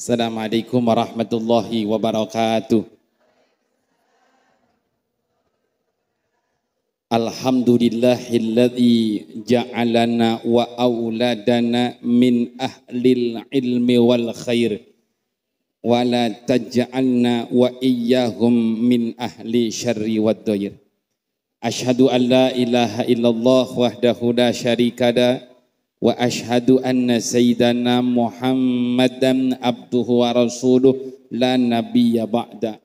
Assalamualaikum warahmatullahi wabarakatuh. Alhamdulillahilladzi ja'alana wa auladana min ahlil ilmi wal khair wa la taj'alna wa iyyahum min ahli syarri wad dair. Ashhadu an la ilaha illallah wahdahu la syarikada wa ashhadu anna sayyidana Muhammadan abduhu wa rasuluh la nabiyya ba'da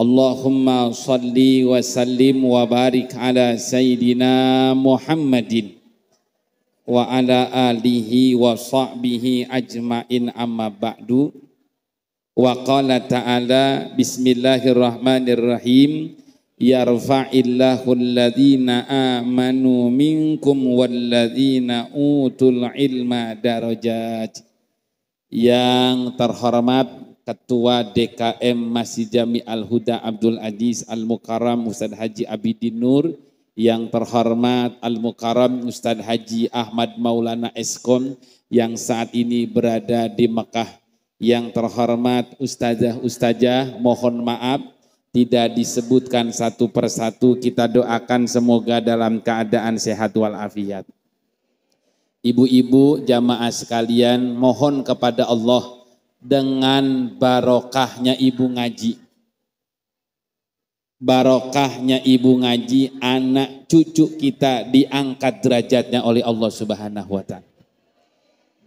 Allahumma salli wa sallim wa barik ala sayyidina Muhammadin wa ala alihi wa sahbihi ajmain amma ba'du wa qala ta'ala bismillahirrahmanirrahim yarfa'illahu alladhina amanu minkum walladhina utul ilma darajat yang terhormat Ketua DKM Masjid Jami Al-Huda Abdul Aziz Al-Mukarram Ustaz Haji Abidin Nur yang terhormat Al-Mukarram Ustaz Haji Ahmad Maulana Eskom yang saat ini berada di Mekah yang terhormat Ustazah Ustazah mohon maaf tidak disebutkan satu persatu kita doakan semoga dalam keadaan sehat walafiat ibu-ibu jamaah sekalian mohon kepada Allah dengan barokahnya ibu ngaji barokahnya ibu ngaji anak cucu kita diangkat derajatnya oleh Allah subhanahu wa ta'ala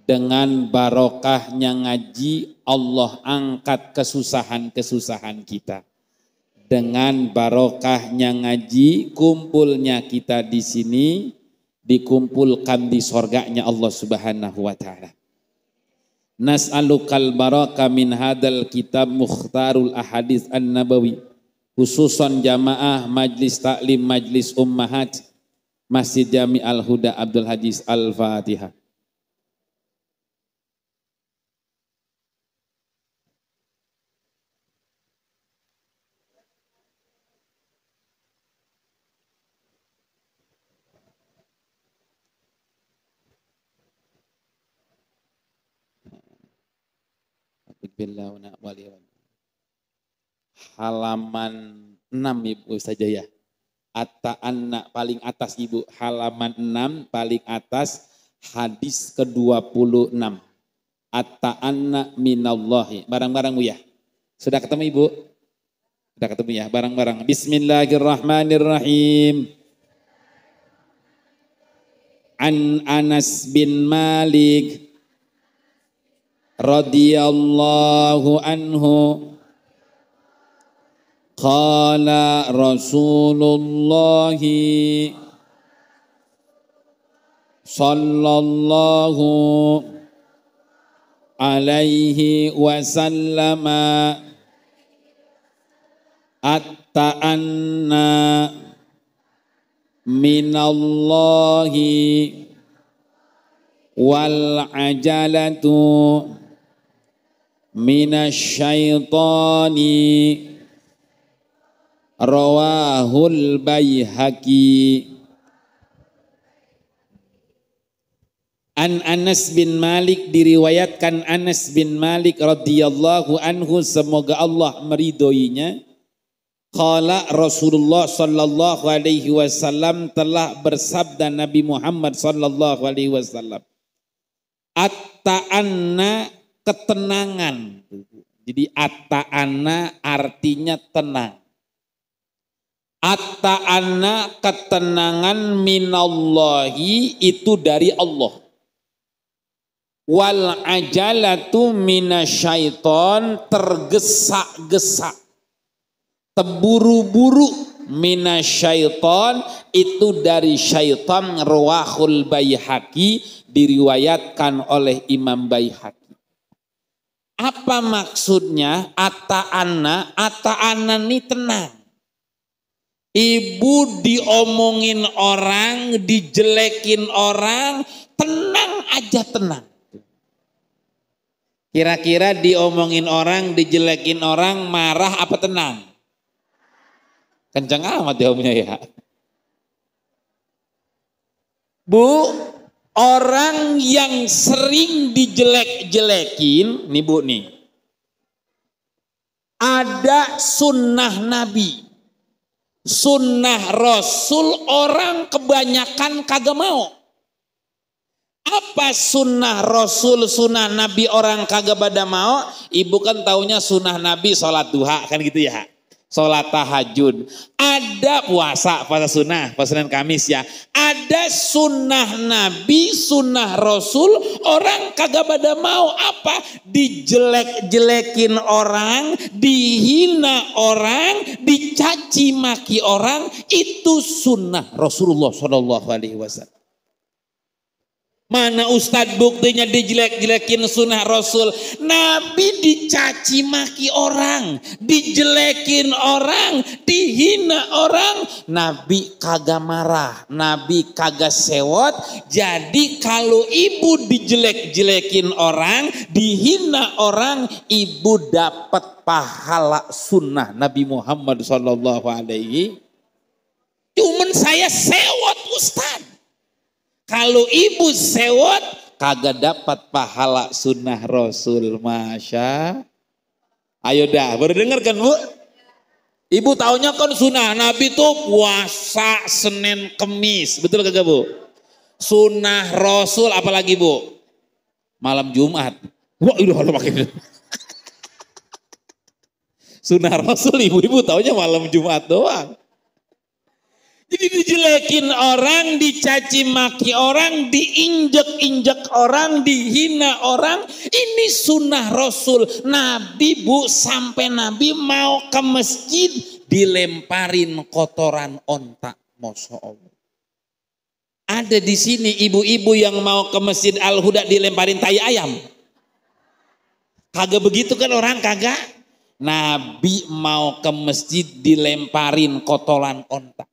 dengan barokahnya ngaji Allah angkat kesusahan-kesusahan kita dengan barokahnya ngaji, kumpulnya kita di sini, dikumpulkan di sorganya Allah Subhanahu wa Ta'ala. Nas'alukal baraka min hadal kitab mukhtarul ahadis an-nabawi. Khususan jamaah majlis taklim majlis ummahat Masjid Jami Al-Huda Abdul Hajiz Al-Fatihah. billah wa wali Halaman 6 Ibu saja ya. Atta anak paling atas Ibu, halaman 6 paling atas hadis ke-26. Atta anak minallahi. Barang-barang ya. Sudah ketemu Ibu? Sudah ketemu ya, barang-barang. Bismillahirrahmanirrahim. An Anas bin Malik رضي الله عنه قال رسول الله صلى الله عليه وسلم التأنى من الله والعجلة minasyaitani rawahul bayhaqi An Anas bin Malik diriwayatkan Anas bin Malik radhiyallahu anhu semoga Allah meridhoinya Qala Rasulullah sallallahu alaihi wasallam telah bersabda Nabi Muhammad sallallahu alaihi wasallam At-ta'anna ketenangan. Jadi ata'ana artinya tenang. Ata'ana ketenangan minallahi itu dari Allah. Wal ajalatu minasyaiton tergesa-gesa. Terburu-buru minasyaiton itu dari syaitan ruahul bayhaki diriwayatkan oleh Imam Bayhaki. Apa maksudnya ata ana? Ata ana ini tenang. Ibu diomongin orang, dijelekin orang, tenang aja tenang. Kira-kira diomongin orang, dijelekin orang, marah apa tenang? Kenceng amat jawabnya ya. Bu, Orang yang sering dijelek-jelekin, nih bu nih. Ada sunnah Nabi. Sunnah Rasul orang kebanyakan kagak mau. Apa sunnah Rasul, sunnah Nabi orang kagak pada mau? Ibu kan taunya sunnah Nabi sholat duha kan gitu ya sholat tahajud, ada puasa, puasa sunnah, puasa Senin Kamis ya. Ada sunnah Nabi, sunnah Rasul, orang kagak pada mau apa? Dijelek-jelekin orang, dihina orang, dicaci maki orang, itu sunnah Rasulullah Shallallahu Alaihi Wasallam. Mana Ustadz buktinya dijelek-jelekin sunnah Rasul. Nabi dicaci maki orang. Dijelekin orang. Dihina orang. Nabi kagak marah. Nabi kagak sewot. Jadi kalau ibu dijelek-jelekin orang. Dihina orang. Ibu dapat pahala sunnah Nabi Muhammad SAW. Cuman saya sewot Ustadz. Kalau ibu sewot, kagak dapat pahala sunnah Rasul. Masya. Ayo dah, baru denger kan bu? Ibu taunya kan sunnah Nabi itu puasa Senin Kemis. Betul kagak bu? Sunnah Rasul apalagi bu? Malam Jumat. Wah, udah kalau pakai Sunnah Rasul ibu-ibu taunya malam Jumat doang. Jadi dijelekin orang, dicaci maki orang, diinjek-injek orang, dihina orang. Ini sunnah Rasul. Nabi bu sampai Nabi mau ke masjid dilemparin kotoran ontak. Masya Allah. Ada di sini ibu-ibu yang mau ke masjid Al-Huda dilemparin tai ayam. Kagak begitu kan orang kagak? Nabi mau ke masjid dilemparin kotoran ontak.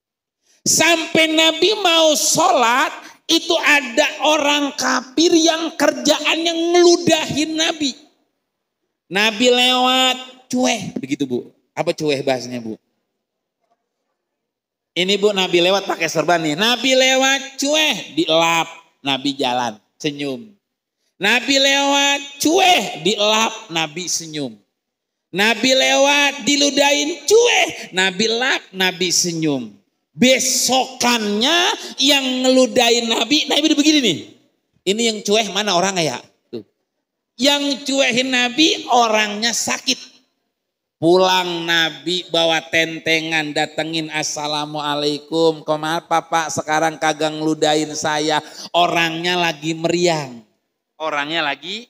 Sampai Nabi mau sholat, itu ada orang kafir yang kerjaannya ngeludahin Nabi. Nabi lewat cueh begitu bu. Apa cueh bahasnya bu? Ini bu Nabi lewat pakai serban nih. Nabi lewat cueh dielap. Nabi jalan senyum. Nabi lewat cueh dielap. Nabi senyum. Nabi lewat diludahin cueh. Nabi lap. Nabi senyum. Besokannya yang ngeludain Nabi, Nabi udah begini nih. Ini yang cueh mana orangnya ya? Tuh. Yang cuehin Nabi orangnya sakit. Pulang Nabi bawa tentengan datengin Assalamualaikum. Kemana papa, sekarang kagak ngeludain saya. Orangnya lagi meriang. Orangnya lagi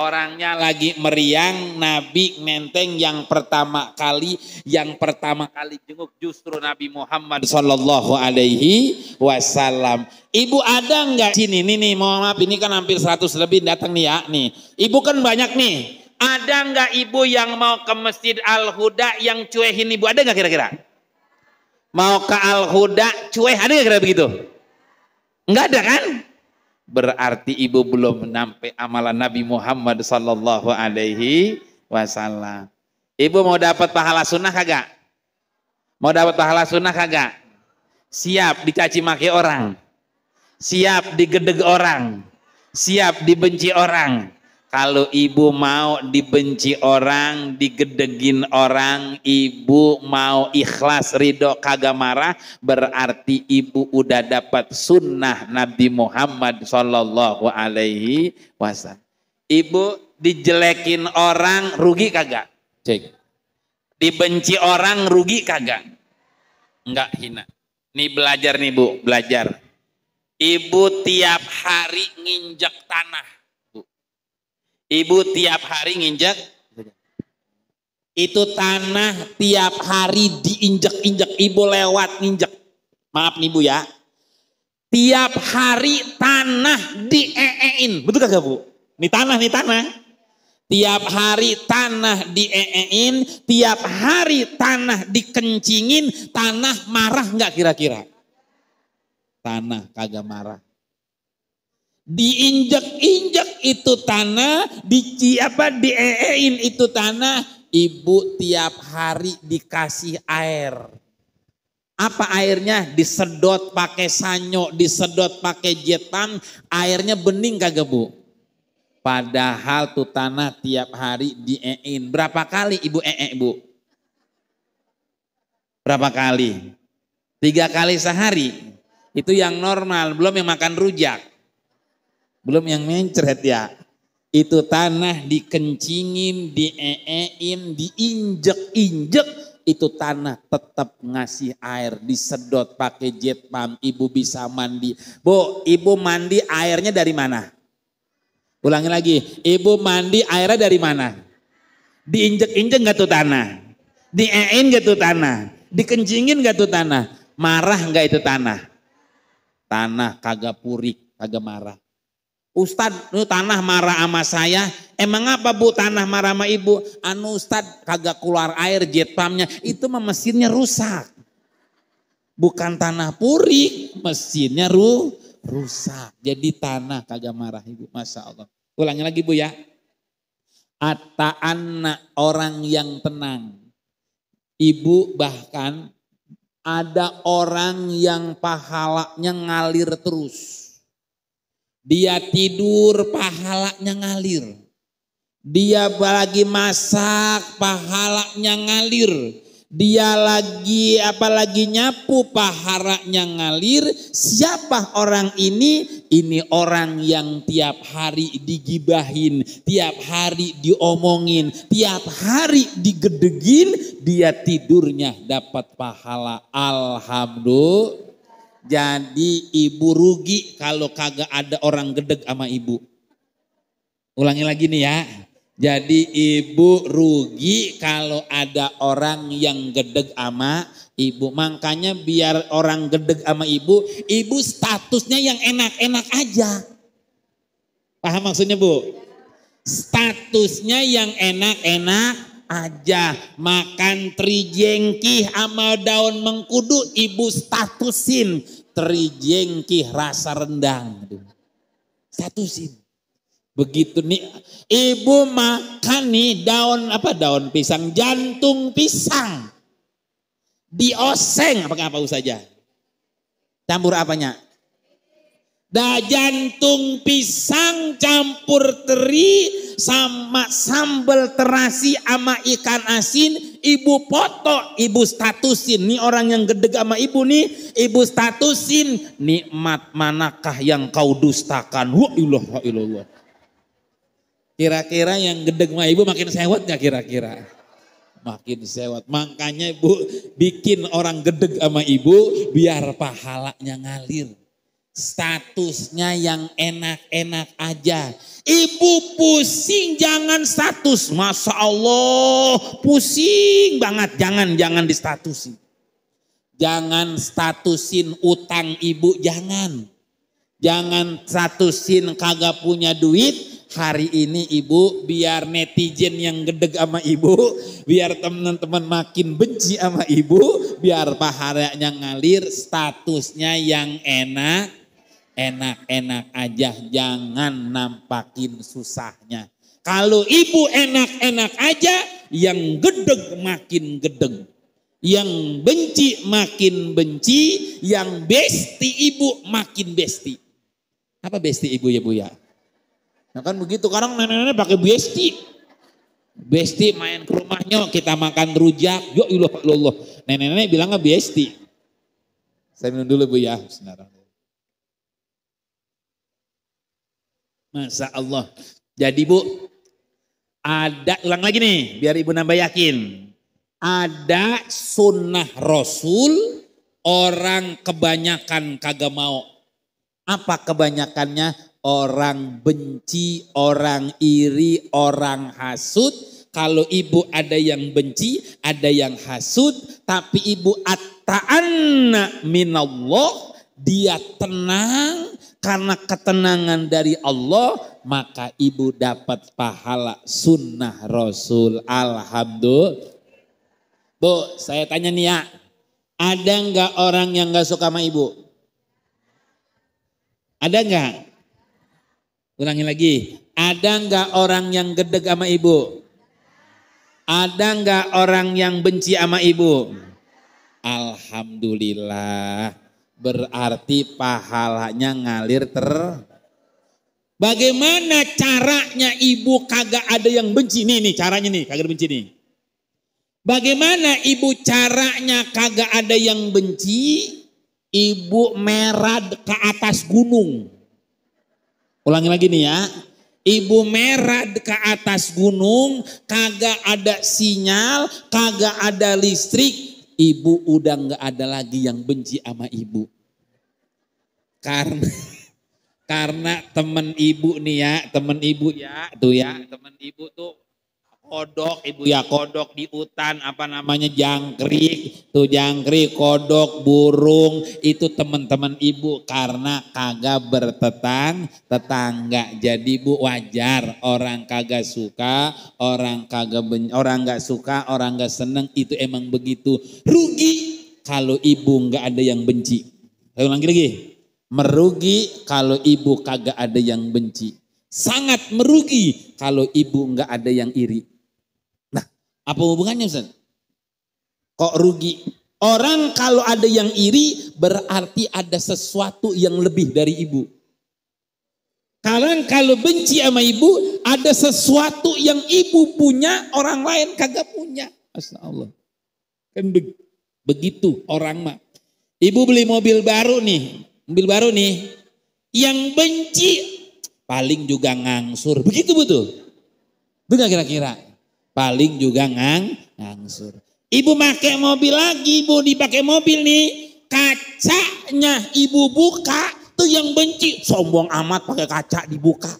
Orangnya lagi meriang, Nabi menteng yang pertama kali, yang pertama kali jenguk justru Nabi Muhammad Shallallahu Alaihi Wasallam. Ibu ada nggak sini? Nih nih, mohon maaf ini kan hampir 100 lebih datang nih ya nih. Ibu kan banyak nih. Ada nggak ibu yang mau ke Masjid Al Huda yang cuehin ibu? Ada nggak kira-kira? Mau ke Al Huda cueh? Ada nggak kira begitu? Nggak ada kan? berarti ibu belum nampi amalan Nabi Muhammad sallallahu alaihi wasallam. Ibu mau dapat pahala sunnah kagak? Mau dapat pahala sunnah kagak? Siap dicaci maki orang. Siap digedeg orang. Siap dibenci orang. Kalau ibu mau dibenci orang, digedegin orang, ibu mau ikhlas ridho kagak marah, berarti ibu udah dapat sunnah Nabi Muhammad Shallallahu Alaihi Wasallam. Ibu dijelekin orang rugi kagak? Cek. Dibenci orang rugi kagak? Enggak hina. Nih belajar nih bu, belajar. Ibu tiap hari nginjak tanah Ibu tiap hari nginjek. Itu tanah tiap hari diinjek-injek. Ibu lewat nginjek. Maaf nih Bu ya. Tiap hari tanah dieein. Betul kagak Bu? Ini tanah, ini tanah. Tiap hari tanah dieein, tiap hari tanah dikencingin, tanah marah nggak kira-kira? Tanah kagak marah diinjak-injak itu tanah, dici apa dieein itu tanah, ibu tiap hari dikasih air. Apa airnya? Disedot pakai sanyo, disedot pakai jetan. airnya bening kagak bu? Padahal tuh tanah tiap hari dieein. Berapa kali ibu ee bu? Berapa kali? Tiga kali sehari. Itu yang normal, belum yang makan rujak. Belum yang mencret ya. Itu tanah dikencingin, dieein, diinjek-injek. Itu tanah tetap ngasih air, disedot pakai jet pump. Ibu bisa mandi. Bu, ibu mandi airnya dari mana? Ulangi lagi, ibu mandi airnya dari mana? Diinjek-injek gak tuh tanah? Dieein gak tuh tanah? Dikencingin gak tuh tanah? Marah gak itu tanah? Tanah kagak purik, kagak marah. Ustad, nu tanah marah sama saya. Emang apa bu tanah marah sama ibu? Anu Ustad kagak keluar air jet pumpnya. Itu mah mesinnya rusak. Bukan tanah puri, mesinnya ru rusak. Jadi tanah kagak marah ibu. Masya Allah. Ulangi lagi bu ya. Ata anak orang yang tenang. Ibu bahkan ada orang yang pahalanya ngalir terus dia tidur pahalanya ngalir. Dia lagi masak pahalanya ngalir. Dia lagi apalagi nyapu pahalanya ngalir. Siapa orang ini? Ini orang yang tiap hari digibahin, tiap hari diomongin, tiap hari digedegin, dia tidurnya dapat pahala. Alhamdulillah. Jadi ibu rugi kalau kagak ada orang gedeg sama ibu. Ulangi lagi nih ya. Jadi ibu rugi kalau ada orang yang gedeg sama ibu. Makanya biar orang gedeg sama ibu, ibu statusnya yang enak-enak aja. Paham maksudnya bu? Statusnya yang enak-enak aja makan trijengkih ama daun mengkudu ibu statusin trijengkih rasa rendang statusin begitu nih ibu makan nih daun apa daun pisang jantung pisang dioseng apa apa saja campur apanya Da jantung pisang campur teri sama sambal terasi ama ikan asin. Ibu foto, ibu statusin. Nih orang yang gedeg sama ibu nih. Ibu statusin. Nikmat manakah yang kau dustakan? Wa ilah wa ilallah. Kira-kira yang gedeg sama ibu makin sewot gak kira-kira? makin sewat. Makanya ibu bikin orang gedeg sama ibu biar pahalanya ngalir statusnya yang enak-enak aja. Ibu pusing jangan status. Masya Allah pusing banget. Jangan, jangan di statusin. Jangan statusin utang ibu, jangan. Jangan statusin kagak punya duit. Hari ini ibu biar netizen yang gedeg sama ibu. Biar teman-teman makin benci sama ibu. Biar pahalanya ngalir statusnya yang enak enak-enak aja, jangan nampakin susahnya. Kalau ibu enak-enak aja, yang gedeg makin gedeg. Yang benci makin benci, yang besti ibu makin besti. Apa besti ibu ya bu ya? Nah kan begitu, sekarang nenek-nenek pakai besti. Besti main ke rumahnya, kita makan rujak. Yo ya Allah, ilah. Ya nenek-nenek bilangnya besti. Saya minum dulu bu ya. Bismillahirrahmanirrahim. Masya Allah. Jadi Bu, ada ulang lagi nih biar Ibu nambah yakin. Ada sunnah Rasul orang kebanyakan kagak mau. Apa kebanyakannya? Orang benci, orang iri, orang hasut. Kalau ibu ada yang benci, ada yang hasut. Tapi ibu at-ta'anna minallah. Dia tenang, karena ketenangan dari Allah, maka ibu dapat pahala sunnah Rasul. Alhamdulillah. Bu, saya tanya nih ya, ada nggak orang yang nggak suka sama ibu? Ada nggak? Ulangi lagi, ada nggak orang yang gedeg sama ibu? Ada nggak orang yang benci sama ibu? Alhamdulillah berarti pahalanya ngalir ter Bagaimana caranya ibu kagak ada yang benci nih nih caranya nih kagak benci nih. Bagaimana ibu caranya kagak ada yang benci? Ibu merad ke atas gunung. Ulangi lagi nih ya. Ibu merah ke atas gunung, kagak ada sinyal, kagak ada listrik, ibu udah nggak ada lagi yang benci sama ibu. Karena karena temen ibu nih ya, temen ibu ya, tuh ya, temen ibu tuh kodok ibu ya kodok di hutan apa namanya jangkrik tuh jangkrik kodok burung itu teman-teman ibu karena kagak bertetang tetangga jadi bu wajar orang kagak suka orang kagak ben, orang nggak suka orang nggak seneng itu emang begitu rugi kalau ibu nggak ada yang benci saya ulangi lagi merugi kalau ibu kagak ada yang benci sangat merugi kalau ibu nggak ada yang iri. Apa hubungannya Ustaz? Kok rugi? Orang kalau ada yang iri berarti ada sesuatu yang lebih dari ibu. Sekarang kalau benci sama ibu ada sesuatu yang ibu punya orang lain kagak punya. Astagfirullah. Kan begitu orang mah. Ibu beli mobil baru nih, mobil baru nih. Yang benci paling juga ngangsur. Begitu betul. Benar kira-kira paling juga ngang ngangsur. Ibu pakai mobil lagi, ibu dipakai mobil nih, kacanya ibu buka tuh yang benci, sombong amat pakai kaca dibuka.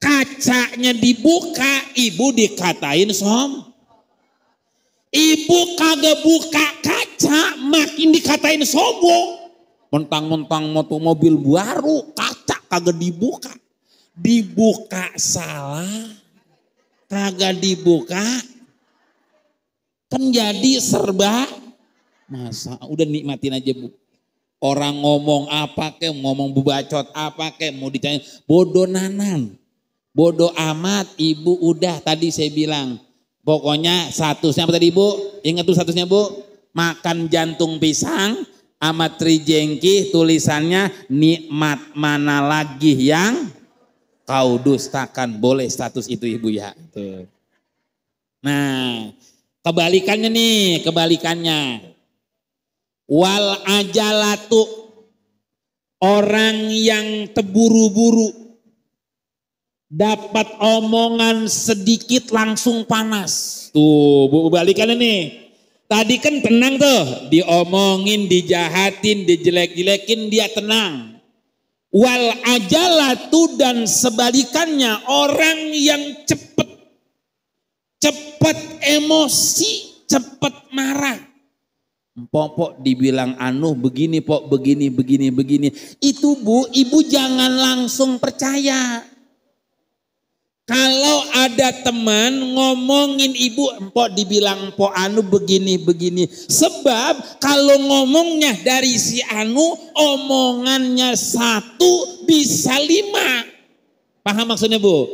Kacanya dibuka, ibu dikatain som. Ibu kagak buka kaca, makin dikatain sombong. Mentang-mentang motor mobil baru, kaca kagak dibuka. Dibuka salah kagak dibuka kan jadi serba masa udah nikmatin aja bu orang ngomong apa ke ngomong bubacot apa ke mau dicari bodoh nanan bodoh amat ibu udah tadi saya bilang pokoknya statusnya apa tadi bu? ingat tuh statusnya bu makan jantung pisang amat trijengki tulisannya nikmat mana lagi yang kau dustakan boleh status itu ibu ya. Tuh. Nah, kebalikannya nih, kebalikannya. Wal ajalatu orang yang terburu-buru dapat omongan sedikit langsung panas. Tuh, bu kebalikannya nih. Tadi kan tenang tuh, diomongin, dijahatin, dijelek-jelekin, dia tenang. Wal ajalatu dan sebalikannya orang yang cepat. Cepat emosi, cepat marah. Empok pok dibilang anu begini pok begini begini begini. Itu bu, ibu jangan langsung percaya. Kalau ada teman ngomongin ibu empok dibilang empok anu begini-begini. Sebab kalau ngomongnya dari si anu omongannya satu bisa lima. Paham maksudnya bu?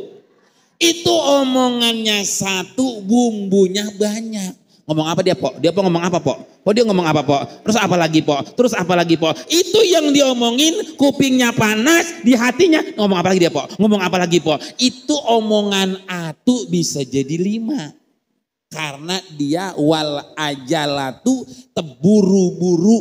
Itu omongannya satu bumbunya banyak. Ngomong apa dia, Pok? Dia Pok ngomong apa, Pok? Pok oh, dia ngomong apa, Pok? Terus apa lagi, Pok? Terus apa lagi, Pok? Itu yang diomongin, kupingnya panas, di hatinya. Ngomong apa lagi dia, Pok? Ngomong apa lagi, Pok? Itu omongan atu bisa jadi lima. Karena dia wal ajalatu teburu buru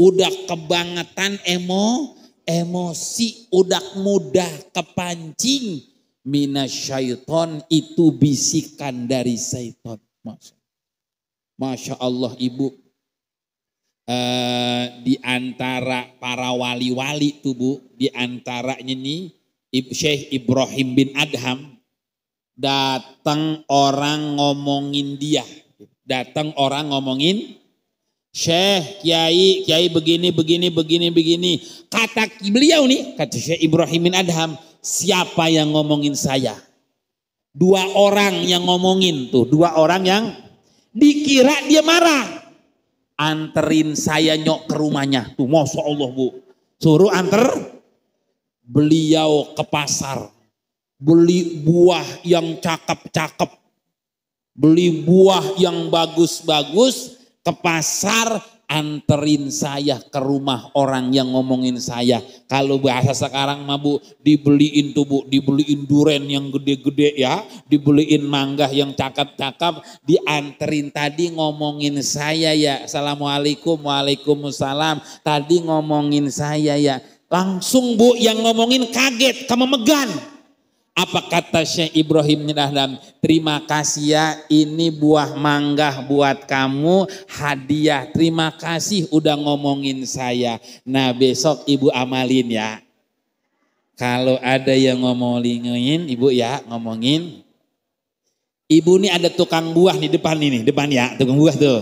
Udah kebangetan emo, emosi, udah mudah kepancing. Mina syaiton itu bisikan dari syaiton. Maksud. Masya Allah ibu. Eh, di antara para wali-wali tuh bu, di antaranya nih Syekh Ibrahim bin Adham datang orang ngomongin dia. Datang orang ngomongin Syekh, Kiai, Kiai begini, begini, begini, begini. Kata beliau nih, kata Syekh Ibrahim bin Adham, siapa yang ngomongin saya? Dua orang yang ngomongin tuh, dua orang yang Dikira dia marah. Anterin saya nyok ke rumahnya. Tuh, Masya Allah bu. Suruh anter. Beliau ke pasar. Beli buah yang cakep-cakep. Beli buah yang bagus-bagus. Ke pasar anterin saya ke rumah orang yang ngomongin saya. Kalau bahasa sekarang mah bu, dibeliin tuh bu, dibeliin duren yang gede-gede ya, dibeliin mangga yang cakep-cakep, dianterin tadi ngomongin saya ya. Assalamualaikum, waalaikumsalam. Tadi ngomongin saya ya. Langsung bu yang ngomongin kaget, kamu megang. Apa kata Syekh Ibrahim Nidahlam? Terima kasih ya, ini buah mangga buat kamu, hadiah. Terima kasih udah ngomongin saya. Nah besok ibu amalin ya. Kalau ada yang ngomongin, ibu ya ngomongin. Ibu ini ada tukang buah di depan ini, depan ya, tukang buah tuh.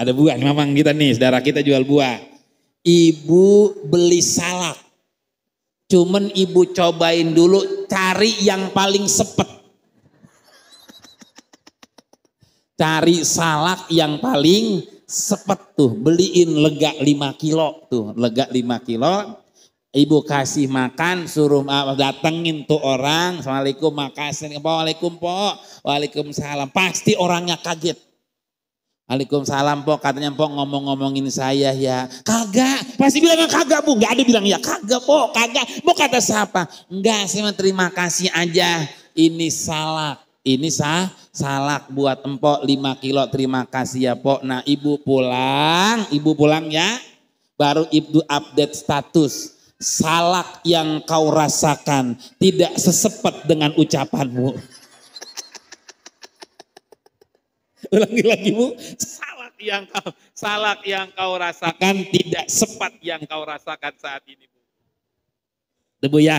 Ada buah, memang kita nih, saudara kita jual buah. Ibu beli salak Cuman ibu cobain dulu cari yang paling sepet. Cari salak yang paling sepet tuh. Beliin lega 5 kilo tuh. Lega 5 kilo. Ibu kasih makan, suruh datengin tuh orang. Assalamualaikum, makasih. Waalaikumsalam. Waalaikumsalam. Pasti orangnya kaget. Waalaikumsalam pok katanya pok ngomong-ngomongin saya ya. Kagak, pasti bilang kagak bu. Gak ada bilang ya kagak pok, kagak. Mau kata siapa? Enggak, saya terima kasih aja. Ini salak, ini sah, salak buat empok lima kilo terima kasih ya pok. Nah ibu pulang, ibu pulang ya. Baru ibu update status. Salak yang kau rasakan tidak sesepet dengan ucapanmu. Ulangi lagi Bu, salak yang kau salak yang kau rasakan tidak sempat yang kau rasakan saat ini Bu. tebu ya.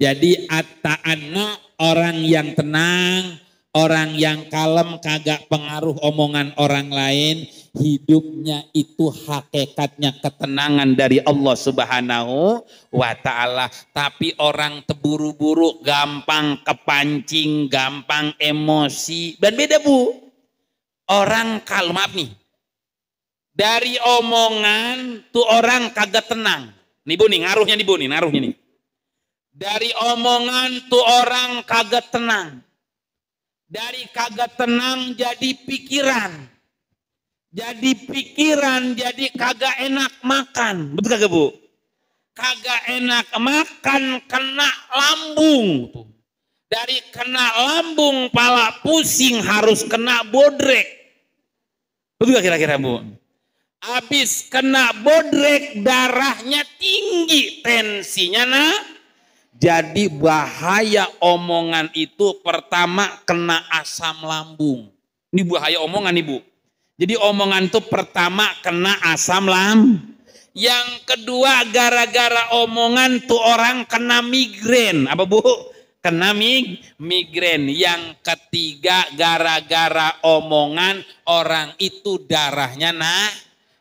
Jadi ataana orang yang tenang, orang yang kalem kagak pengaruh omongan orang lain, hidupnya itu hakikatnya ketenangan dari Allah Subhanahu wa taala. Tapi orang terburu-buru, gampang kepancing, gampang emosi. Dan beda, Bu. Orang kalau maaf nih. Dari omongan tuh orang kagak tenang. Nih bu nih, ngaruhnya nih bu nih, ngaruhnya nih. Dari omongan tuh orang kagak tenang. Dari kagak tenang jadi pikiran. Jadi pikiran jadi kagak enak makan. Betul kagak bu? Kagak enak makan kena lambung. Tuh. Dari kena lambung pala pusing harus kena bodrek Betul gak kira-kira Bu? Habis hmm. kena bodrek darahnya tinggi tensinya nah. Jadi bahaya omongan itu pertama kena asam lambung. Ini bahaya omongan ibu. Jadi omongan itu pertama kena asam lambung. Yang kedua gara-gara omongan tuh orang kena migrain. Apa bu? kena mig migrain. Yang ketiga gara-gara omongan orang itu darahnya nah.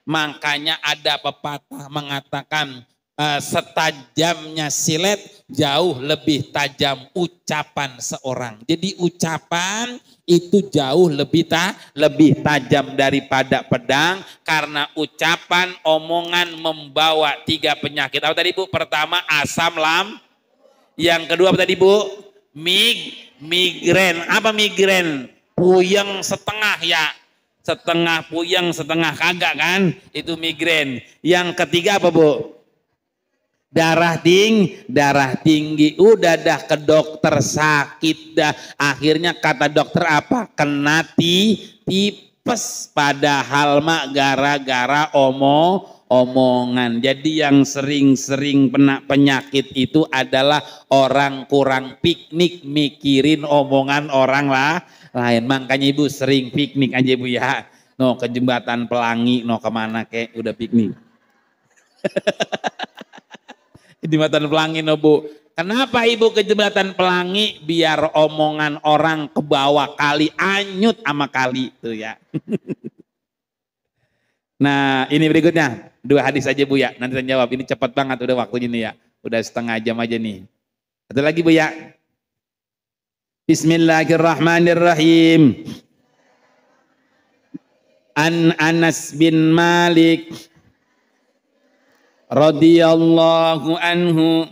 Makanya ada pepatah mengatakan uh, setajamnya silet jauh lebih tajam ucapan seorang. Jadi ucapan itu jauh lebih ta, lebih tajam daripada pedang karena ucapan omongan membawa tiga penyakit. Apa tadi Bu? Pertama asam lam, yang kedua apa tadi Bu? Mig migren. Apa migren? Puyeng setengah ya. Setengah puyeng, setengah kagak kan? Itu migren. Yang ketiga apa Bu? Darah ting, darah tinggi. Udah dah ke dokter sakit dah. Akhirnya kata dokter apa? kenati tipes. Padahal mak gara-gara omong omongan. Jadi yang sering-sering kena penyakit itu adalah orang kurang piknik mikirin omongan orang lah lain. Makanya ibu sering piknik aja ibu ya. No ke jembatan pelangi, no kemana kek udah piknik. jembatan pelangi no bu. Kenapa ibu ke jembatan pelangi? Biar omongan orang ke bawah kali anyut sama kali tuh ya. Nah ini berikutnya, dua hadis aja Bu ya, nanti saya jawab, ini cepat banget udah waktunya nih ya, udah setengah jam aja nih. Satu lagi Bu ya. Bismillahirrahmanirrahim. An Anas bin Malik radhiyallahu anhu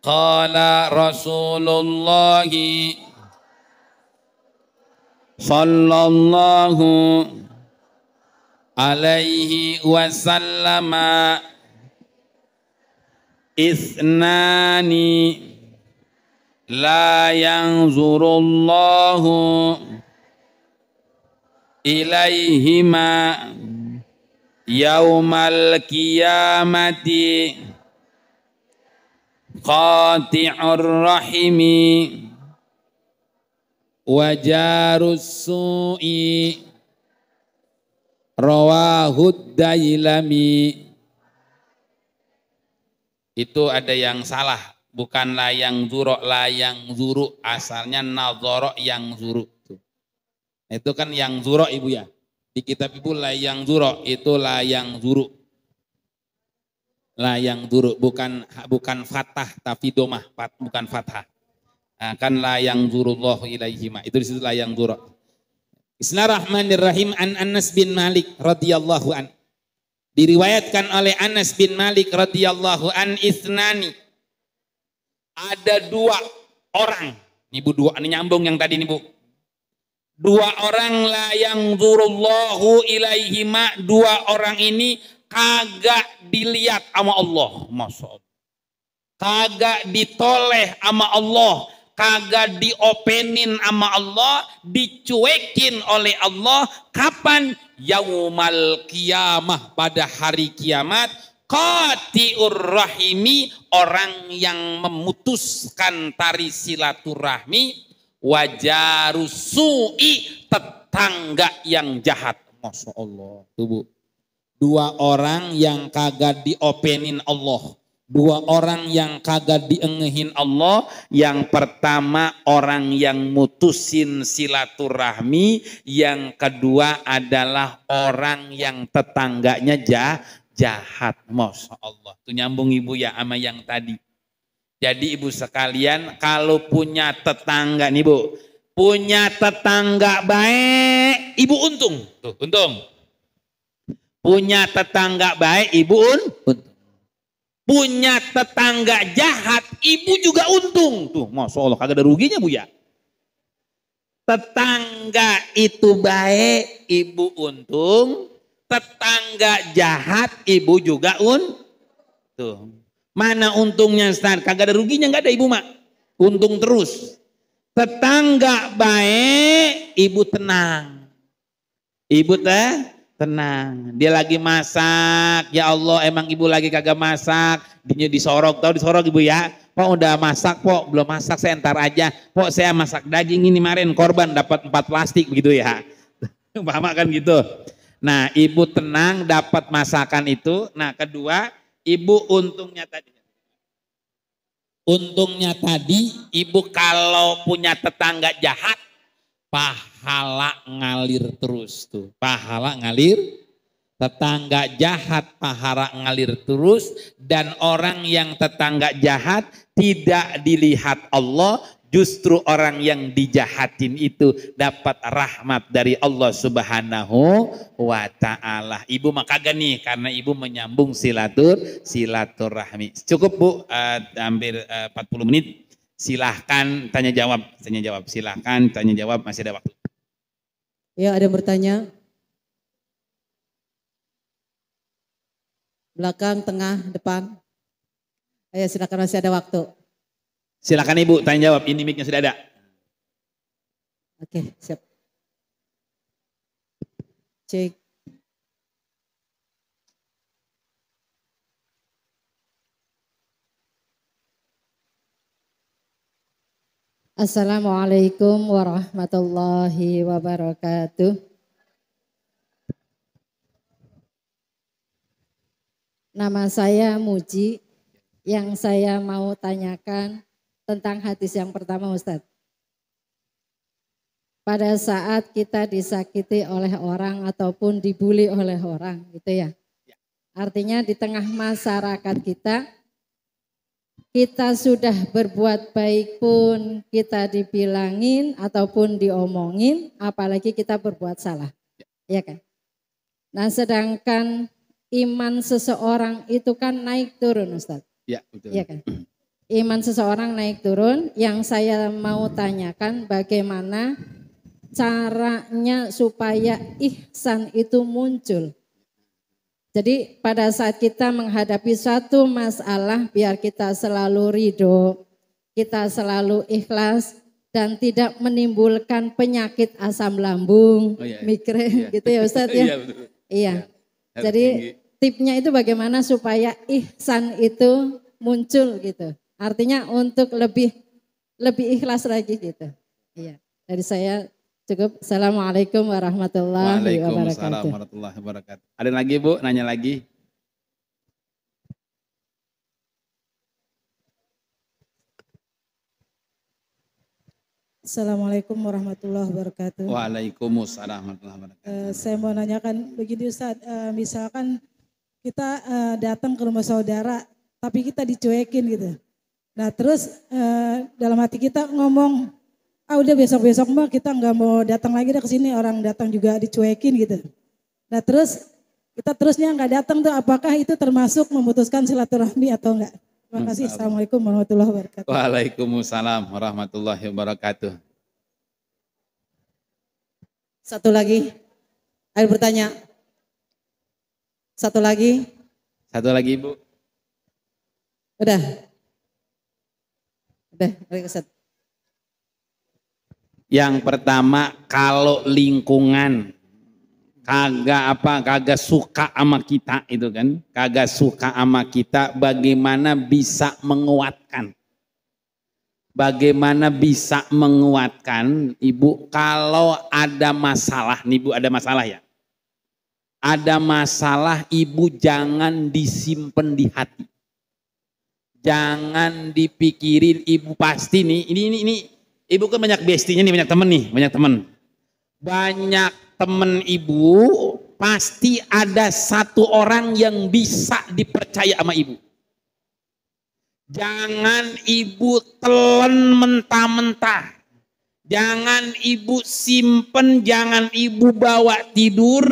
qala Rasulullah sallallahu عليه وسلم اثنان لا ينظر الله إليهما يوم القيامة قاطع الرحم وجار السوء Rawahud Dailami. Itu ada yang salah. Bukan layang zuruk layang zuruk. Asalnya nazorok yang zuruk. Itu kan yang zuruk ibu ya. Di kitab ibu layang zuruk itu layang zuruk. Layang zuruk, bukan bukan fatah tapi domah, bukan fatah. Nah, kan layang zurullah ilaihima. Itu di situ layang zuruk. Bismillahirrahmanirrahim an Anas bin Malik radhiyallahu an. Diriwayatkan oleh Anas bin Malik radhiyallahu an isnani. Ada dua orang. Ini Bu dua ini nyambung yang tadi nih Bu. Dua orang lah yang zurullahu ma Dua orang ini kagak dilihat sama Allah. masuk Allah. Kagak ditoleh sama Allah kagak diopenin sama Allah, dicuekin oleh Allah. Kapan? Yaumal kiamah pada hari kiamat. Qati'ur rahimi orang yang memutuskan tari silaturahmi wajar su'i tetangga yang jahat. Masya Allah. Tuh, Bu. Dua orang yang kagak diopenin Allah Dua orang yang kagak diengehin Allah. Yang pertama orang yang mutusin silaturahmi. Yang kedua adalah orang yang tetangganya jah, jahat. Masya Allah. Itu nyambung ibu ya sama yang tadi. Jadi ibu sekalian kalau punya tetangga nih bu. Punya tetangga baik ibu untung. Tuh untung. Punya tetangga baik ibu un, untung punya tetangga jahat, ibu juga untung. Tuh, Masya Allah, kagak ada ruginya Bu ya. Tetangga itu baik, ibu untung. Tetangga jahat, ibu juga untung. Mana untungnya Ustaz? Kagak ada ruginya, nggak ada ibu mak. Untung terus. Tetangga baik, ibu tenang. Ibu teh Tenang, dia lagi masak. Ya Allah, emang ibu lagi kagak masak. Dia disorok, tau disorok ibu ya. Pok udah masak, pok belum masak, saya entar aja. pok saya masak daging ini kemarin korban dapat empat plastik gitu ya. Paham kan gitu. Nah, ibu tenang dapat masakan itu. Nah, kedua, ibu untungnya tadi. Untungnya tadi ibu kalau punya tetangga jahat, paham pahala ngalir terus tuh. Pahala ngalir, tetangga jahat pahala ngalir terus dan orang yang tetangga jahat tidak dilihat Allah justru orang yang dijahatin itu dapat rahmat dari Allah Subhanahu wa taala. Ibu maka gani karena ibu menyambung silatur silaturahmi. Cukup Bu uh, hampir uh, 40 menit. Silahkan tanya jawab, tanya jawab. Silahkan tanya jawab masih ada waktu. Ya, ada yang bertanya? Belakang, tengah, depan. Ayo silakan masih ada waktu. Silakan Ibu tanya jawab, ini mic-nya sudah ada. Oke, siap. Cek. Assalamualaikum warahmatullahi wabarakatuh. Nama saya Muji. Yang saya mau tanyakan tentang hadis yang pertama Ustadz. Pada saat kita disakiti oleh orang ataupun dibully oleh orang gitu ya. ya. Artinya di tengah masyarakat kita kita sudah berbuat baik pun kita dibilangin ataupun diomongin, apalagi kita berbuat salah. Ya kan? Nah, sedangkan iman seseorang itu kan naik turun, Ustaz. Ya, betul. Ya kan? Iman seseorang naik turun, yang saya mau tanyakan bagaimana caranya supaya ihsan itu muncul. Jadi pada saat kita menghadapi suatu masalah biar kita selalu ridho, kita selalu ikhlas dan tidak menimbulkan penyakit asam lambung, oh, iya, iya. migrain iya. gitu ya Ustaz ya. iya. Betul. iya. Ya, Jadi tinggi. tipnya itu bagaimana supaya ihsan itu muncul gitu. Artinya untuk lebih lebih ikhlas lagi gitu. Iya. Dari saya Cukup. Assalamualaikum warahmatullahi wabarakatuh. Waalaikumsalam warahmatullahi wabarakatuh. Ada lagi Bu, nanya lagi? Assalamualaikum warahmatullahi wabarakatuh. Waalaikumsalam warahmatullahi wabarakatuh. Eh, saya mau nanyakan begini Ustaz, eh, misalkan kita eh, datang ke rumah saudara tapi kita dicuekin gitu. Nah terus dalam hati kita ngomong ah udah besok-besok mbak kita nggak mau datang lagi deh ke sini orang datang juga dicuekin gitu. Nah terus kita terusnya nggak datang tuh apakah itu termasuk memutuskan silaturahmi atau enggak? Terima hmm. kasih. Assalamualaikum warahmatullahi wabarakatuh. Waalaikumsalam warahmatullahi wabarakatuh. Satu lagi, ayo bertanya. Satu lagi. Satu lagi Ibu. Udah. Udah, kesat yang pertama kalau lingkungan kagak apa kagak suka sama kita itu kan kagak suka sama kita bagaimana bisa menguatkan bagaimana bisa menguatkan ibu kalau ada masalah nih ibu ada masalah ya ada masalah ibu jangan disimpan di hati jangan dipikirin ibu pasti nih ini ini, ini Ibu kan banyak bestinya nih, banyak temen nih, banyak temen. Banyak temen ibu, pasti ada satu orang yang bisa dipercaya sama ibu. Jangan ibu telan mentah-mentah. Jangan ibu simpen, jangan ibu bawa tidur.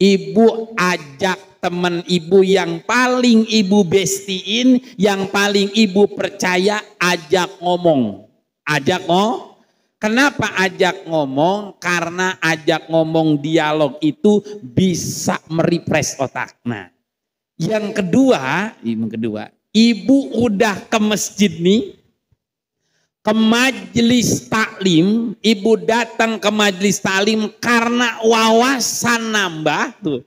Ibu ajak teman ibu yang paling ibu bestiin, yang paling ibu percaya ajak ngomong. Ajak ngomong. kenapa ajak ngomong? Karena ajak ngomong dialog itu bisa merepres otak. Nah, yang kedua, iya, yang kedua, ibu udah ke masjid nih, ke majelis taklim, ibu datang ke majelis taklim karena wawasan nambah tuh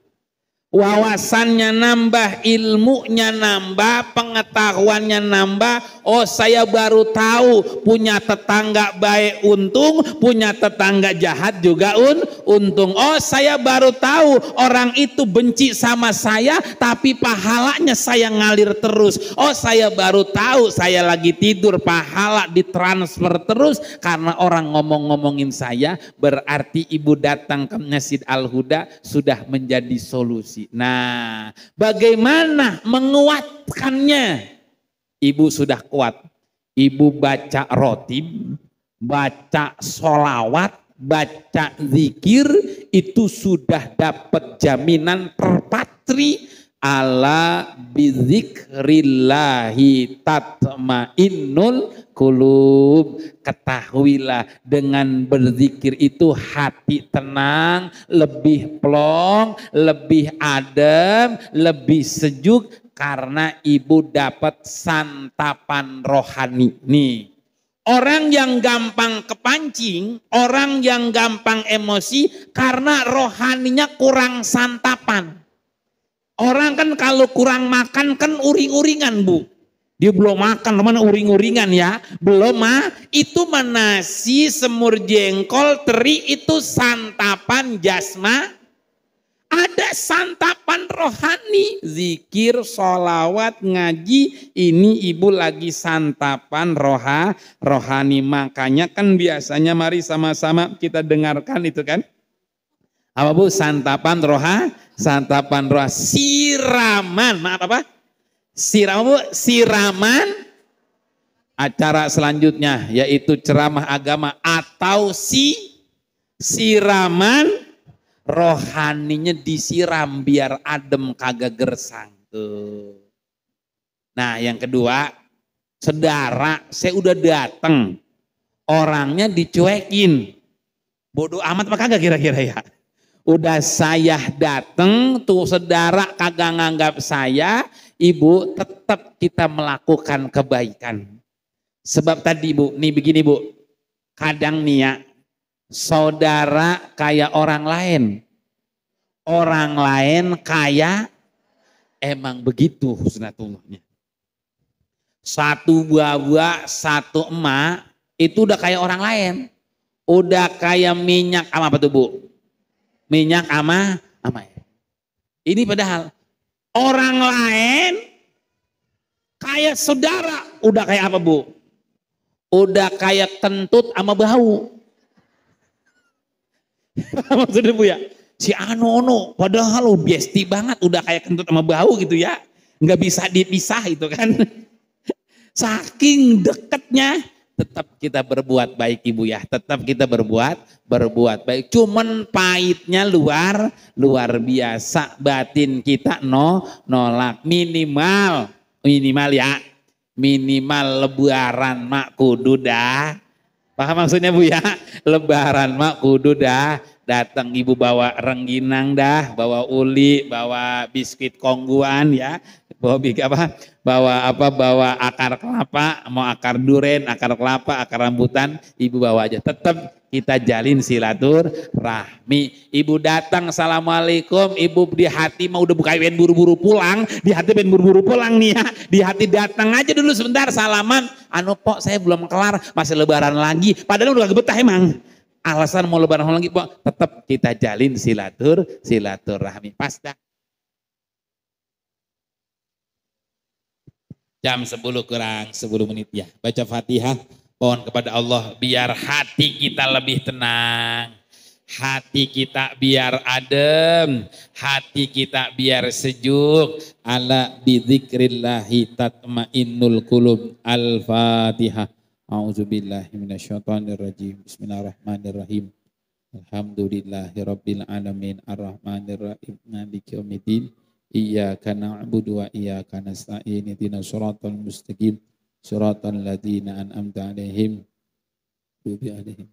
wawasannya nambah, ilmunya nambah, pengetahuannya nambah. Oh, saya baru tahu punya tetangga baik untung, punya tetangga jahat juga un untung. Oh, saya baru tahu orang itu benci sama saya tapi pahalanya saya ngalir terus. Oh, saya baru tahu saya lagi tidur pahala ditransfer terus karena orang ngomong-ngomongin saya berarti ibu datang ke Masjid Al-Huda sudah menjadi solusi. Nah, bagaimana menguatkannya? Ibu sudah kuat. Ibu baca roti baca solawat, baca zikir, itu sudah dapat jaminan terpatri ala bizikrillahi tatmainnul kulub ketahuilah dengan berzikir itu hati tenang lebih plong lebih adem lebih sejuk karena ibu dapat santapan rohani nih Orang yang gampang kepancing, orang yang gampang emosi karena rohaninya kurang santapan. Orang kan kalau kurang makan kan uring-uringan bu. Dia belum makan, mana uring-uringan ya. Belum mah, itu menasi, semur jengkol, teri itu santapan jasma. Ada santapan rohani, zikir, sholawat, ngaji. Ini ibu lagi santapan roha, rohani. Makanya kan biasanya mari sama-sama kita dengarkan itu kan. Apa Bu? Santapan roha, santapan roha siraman. Maaf apa? Siram Bu, siraman acara selanjutnya yaitu ceramah agama atau si siraman rohaninya disiram biar adem kagak gersang tuh. Nah, yang kedua, sedara, saya udah datang. Hmm. Orangnya dicuekin. Bodoh amat apa kagak kira-kira ya? Udah saya dateng tuh saudara kagak nganggap saya, ibu tetap kita melakukan kebaikan. Sebab tadi ibu, nih begini bu, kadang nih ya, saudara kayak orang lain. Orang lain kaya emang begitu husnatullahnya. Satu buah-buah, satu emak, itu udah kayak orang lain. Udah kayak minyak apa tuh bu? minyak ama ama ya. Ini padahal orang lain kayak saudara udah kayak apa bu? Udah kayak kentut sama bau. Maksudnya bu ya, si anu Ono padahal lo besti banget udah kayak kentut sama bau gitu ya. Nggak bisa dipisah itu kan. Saking deketnya tetap kita berbuat baik Ibu ya, tetap kita berbuat berbuat baik. Cuman pahitnya luar luar biasa batin kita no nolak minimal minimal ya minimal lebaran mak kudu dah paham maksudnya bu ya lebaran mak kudu dah datang ibu bawa rengginang dah bawa uli bawa biskuit kongguan ya bahwa apa bahwa apa bawa akar kelapa mau akar duren akar kelapa akar rambutan ibu bawa aja tetap kita jalin silatur rahmi ibu datang assalamualaikum ibu di hati mau udah buka pengen buru-buru pulang di hati ben buru-buru pulang nih ya di hati datang aja dulu sebentar salaman anu pok saya belum kelar masih lebaran lagi padahal udah gak betah emang alasan mau lebaran lagi pok tetap kita jalin silatur rahmi, pas dah Jam 10 kurang 10 menit ya. Baca Fatihah, mohon kepada Allah biar hati kita lebih tenang. Hati kita biar adem, hati kita biar sejuk. Ala bidzikrillahi tatmainnul qulub. Al-Fatihah. A'udzubillahi minasyaitonirrajim. Bismillahirrahmanirrahim. Alhamdulillahirabbil alamin arrahmanirrahim maliki yaumiddin iyyaka na'budu wa iyyaka nasta'in ihdinas siratal mustaqim siratal ladzina an'amta 'alaihim 'alaihim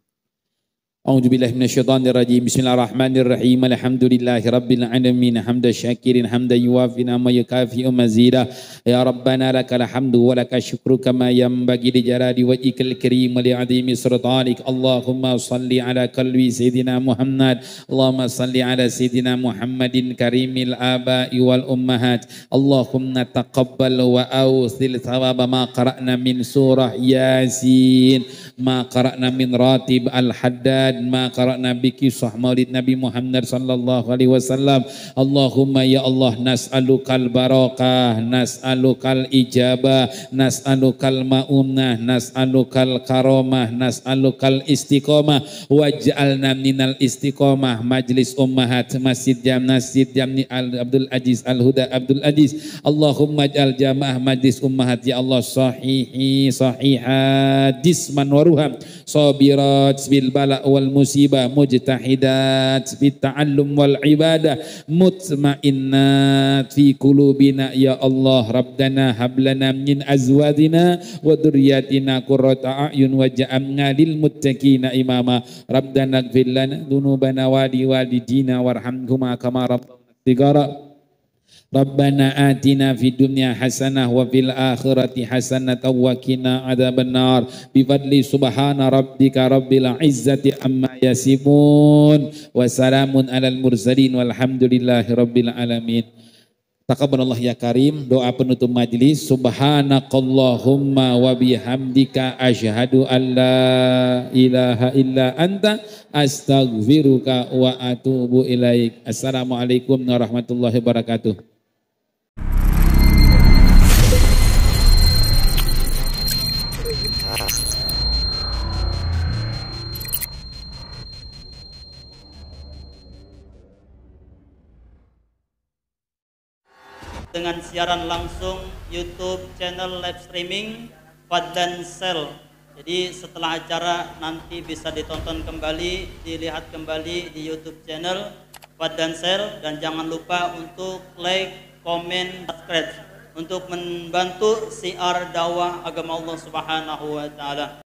أعوذ بالله من الشيطان الرجيم بسم الله الرحمن الرحيم الحمد لله رب العالمين حمد الشاكر حمد يوافي ما يكافئ مزيدا يا ربنا لك الحمد ولك الشكر كما ينبغي لجلال وجهك الكريم ولعظيم سلطانك اللهم صل على قلب سيدنا محمد اللهم صل على سيدنا محمد كريم الآباء والأمهات اللهم تقبل وأوصل ثواب ما قرأنا من سورة ياسين ما قرأنا من راتب الحداد abad ma qara'na biki kisah maulid Nabi Muhammad sallallahu alaihi wasallam Allahumma ya Allah nas'alukal barakah nas'alukal ijabah nas'alukal ma'unah nas'alukal karomah nas'alukal istiqomah waj'alna minal istiqomah majlis ummahat masjid jam masjid jamni al Abdul Aziz al Huda Abdul Aziz Allahumma ja'al jamaah majlis ummahat ya Allah sahihi sahihat jisman waruham sabirat bil bala wal wal musibah mujtahidat fit ta'allum wal ibadah mutmainnat fi kulubina ya Allah rabbana hablana min azwadina wa dhurriyyatina qurrata a'yun waj'alna lil muttaqina imama rabbana ighfir lana dhunubana wa liwalidina warhamhuma kama rabbana sigara Rabbana atina fid dunya hasanah wa fil akhirati hasanah wa qina adzabannar bi fadli subhana rabbika rabbil izzati amma yasifun wa salamun alal mursalin walhamdulillahi rabbil alamin Taqabbalallah ya karim doa penutup majlis subhanakallahumma wa bihamdika asyhadu an la ilaha illa anta astaghfiruka wa atubu ilaik assalamualaikum warahmatullahi wabarakatuh dengan siaran langsung YouTube channel live streaming Fadlan Sel. Jadi setelah acara nanti bisa ditonton kembali, dilihat kembali di YouTube channel Fadlan Sel dan jangan lupa untuk like, komen, subscribe untuk membantu siar dakwah agama Allah Subhanahu wa taala.